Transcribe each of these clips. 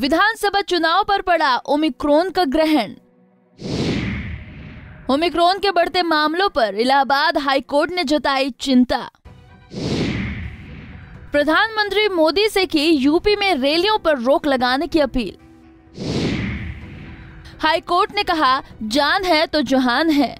विधानसभा चुनाव पर पड़ा ओमिक्रोन का ग्रहण ओमिक्रोन के बढ़ते मामलों पर इलाहाबाद हाईकोर्ट ने जताई चिंता प्रधानमंत्री मोदी से की यूपी में रैलियों पर रोक लगाने की अपील हाईकोर्ट ने कहा जान है तो जहान है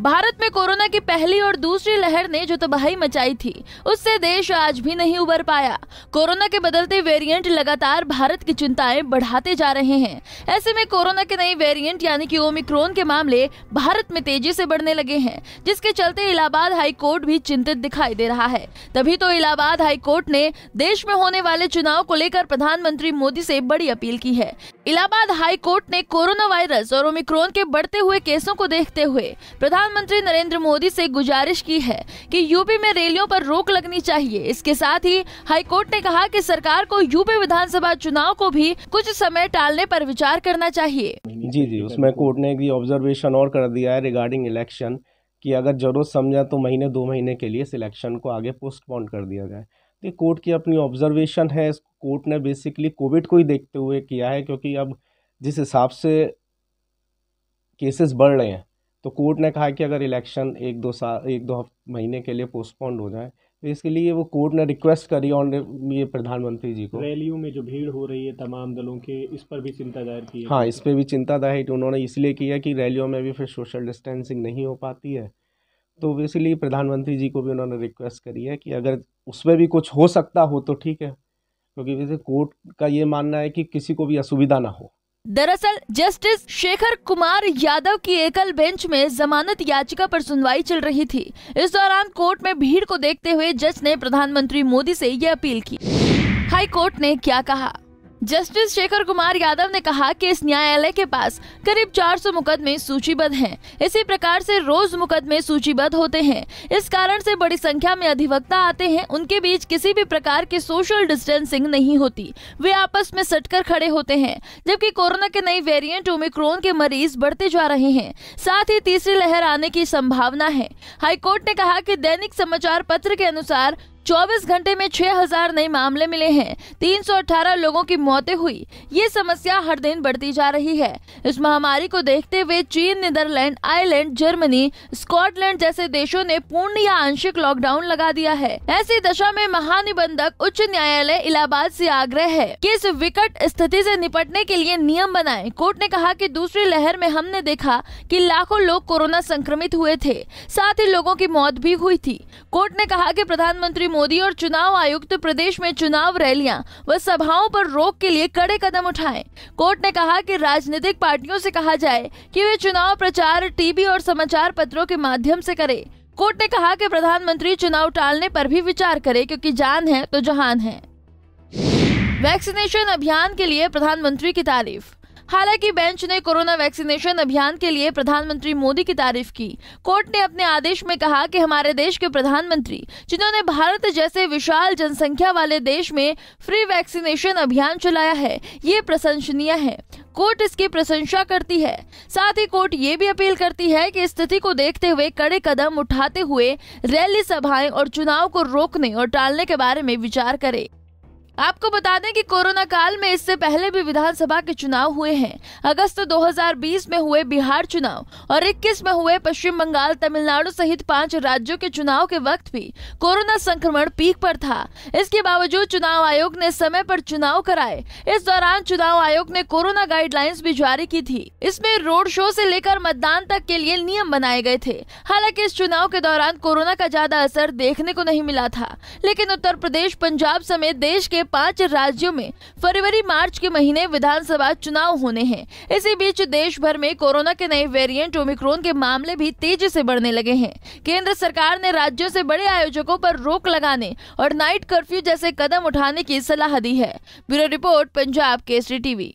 भारत में कोरोना की पहली और दूसरी लहर ने जो तबाही मचाई थी उससे देश आज भी नहीं उबर पाया कोरोना के बदलते वेरिएंट लगातार भारत की चिंताएं बढ़ाते जा रहे हैं ऐसे में कोरोना के नए वेरिएंट यानी कि ओमिक्रोन के मामले भारत में तेजी से बढ़ने लगे हैं जिसके चलते इलाहाबाद हाईकोर्ट भी चिंतित दिखाई दे रहा है तभी तो इलाहाबाद हाईकोर्ट ने देश में होने वाले चुनाव को लेकर प्रधानमंत्री मोदी ऐसी बड़ी अपील की है इलाहाबाद हाईकोर्ट ने कोरोना वायरस और ओमिक्रोन के बढ़ते हुए केसों को देखते हुए प्रधान प्रधानमंत्री नरेंद्र मोदी से गुजारिश की है कि यूपी में रैलियों पर रोक लगनी चाहिए इसके साथ ही हाईकोर्ट ने कहा कि सरकार को यूपी विधानसभा चुनाव को भी कुछ समय टालने पर विचार करना चाहिए जी जी उसमें कोर्ट ने भी ऑब्जर्वेशन और कर दिया है रिगार्डिंग इलेक्शन कि अगर जरूरत समझा तो महीने दो महीने के लिए इस इलेक्शन को आगे पोस्टपोन कर दिया जाए तो कोर्ट की अपनी ऑब्जर्वेशन है कोर्ट ने बेसिकली कोविड को ही देखते हुए किया है क्योंकि अब जिस हिसाब से केसेस बढ़ रहे हैं तो कोर्ट ने कहा कि अगर इलेक्शन एक दो साल एक दो महीने के लिए पोस्टपोन्ड हो जाए तो इसके लिए वो कोर्ट ने रिक्वेस्ट करी ऑन ये प्रधानमंत्री जी को रैलियों में जो भीड़ हो रही है तमाम दलों के इस पर भी चिंता जाहिर की है हाँ इस पर भी चिंता जाहिर उन्होंने इसलिए किया कि रैलियों में भी फिर सोशल डिस्टेंसिंग नहीं हो पाती है तो इसलिए प्रधानमंत्री जी को भी उन्होंने रिक्वेस्ट करी है कि अगर उसमें भी कुछ हो सकता हो तो ठीक है क्योंकि वैसे कोर्ट का ये मानना है कि किसी को भी असुविधा ना हो दरअसल जस्टिस शेखर कुमार यादव की एकल बेंच में जमानत याचिका पर सुनवाई चल रही थी इस दौरान कोर्ट में भीड़ को देखते हुए जज ने प्रधानमंत्री मोदी से ये अपील की हाई कोर्ट ने क्या कहा जस्टिस शेखर कुमार यादव ने कहा कि इस न्यायालय के पास करीब 400 मुकदमे सूचीबद्ध हैं इसी प्रकार से रोज मुकदमे सूचीबद्ध होते हैं इस कारण से बड़ी संख्या में अधिवक्ता आते हैं उनके बीच किसी भी प्रकार की सोशल डिस्टेंसिंग नहीं होती वे आपस में सटकर खड़े होते हैं जबकि कोरोना के नई वेरियंट ओमिक्रोन के मरीज बढ़ते जा रहे हैं साथ ही तीसरी लहर आने की संभावना है हाईकोर्ट ने कहा की दैनिक समाचार पत्र के अनुसार 24 घंटे में 6000 नए मामले मिले हैं 318 लोगों की मौतें हुई ये समस्या हर दिन बढ़ती जा रही है इस महामारी को देखते हुए चीन नीदरलैंड आयरलैंड जर्मनी स्कॉटलैंड जैसे देशों ने पूर्ण या आंशिक लॉकडाउन लगा दिया है ऐसी दशा में महानिबंधक उच्च न्यायालय इलाहाबाद ऐसी आग्रह है की इस विकट स्थिति ऐसी निपटने के लिए नियम बनाए कोर्ट ने कहा की दूसरी लहर में हमने देखा की लाखों लोग कोरोना संक्रमित हुए थे साथ ही लोगों की मौत भी हुई थी कोर्ट ने कहा की प्रधानमंत्री मोदी और चुनाव आयुक्त प्रदेश में चुनाव रैलियां व सभाओं पर रोक के लिए कड़े कदम उठाए कोर्ट ने कहा कि राजनीतिक पार्टियों से कहा जाए कि वे चुनाव प्रचार टीवी और समाचार पत्रों के माध्यम से करें कोर्ट ने कहा कि प्रधानमंत्री चुनाव टालने पर भी विचार करे क्योंकि जान है तो जहान है वैक्सीनेशन अभियान के लिए प्रधानमंत्री की तारीफ हालांकि बेंच ने कोरोना वैक्सीनेशन अभियान के लिए प्रधानमंत्री मोदी की तारीफ की कोर्ट ने अपने आदेश में कहा कि हमारे देश के प्रधानमंत्री जिन्होंने भारत जैसे विशाल जनसंख्या वाले देश में फ्री वैक्सीनेशन अभियान चलाया है ये प्रशंसनीय है कोर्ट इसकी प्रशंसा करती है साथ ही कोर्ट ये भी अपील करती है कि स्थिति को देखते हुए कड़े कदम उठाते हुए रैली सभाएं और चुनाव को रोकने और टालने के बारे में विचार करे आपको बता दें कि कोरोना काल में इससे पहले भी विधानसभा के चुनाव हुए हैं अगस्त 2020 में हुए बिहार चुनाव और 21 में हुए पश्चिम बंगाल तमिलनाडु सहित पांच राज्यों के चुनाव के वक्त भी कोरोना संक्रमण पीक पर था इसके बावजूद चुनाव आयोग ने समय पर चुनाव कराए इस दौरान चुनाव आयोग ने कोरोना गाइडलाइंस भी जारी की थी इसमें रोड शो ऐसी लेकर मतदान तक के लिए नियम बनाए गए थे हालांकि इस चुनाव के दौरान कोरोना का ज्यादा असर देखने को नहीं मिला था लेकिन उत्तर प्रदेश पंजाब समेत देश के पांच राज्यों में फरवरी मार्च के महीने विधानसभा चुनाव होने हैं इसी बीच देश भर में कोरोना के नए वेरिएंट ओमिक्रोन के मामले भी तेजी से बढ़ने लगे हैं केंद्र सरकार ने राज्यों से बड़े आयोजकों पर रोक लगाने और नाइट कर्फ्यू जैसे कदम उठाने की सलाह दी है bureau report Punjab Kesari TV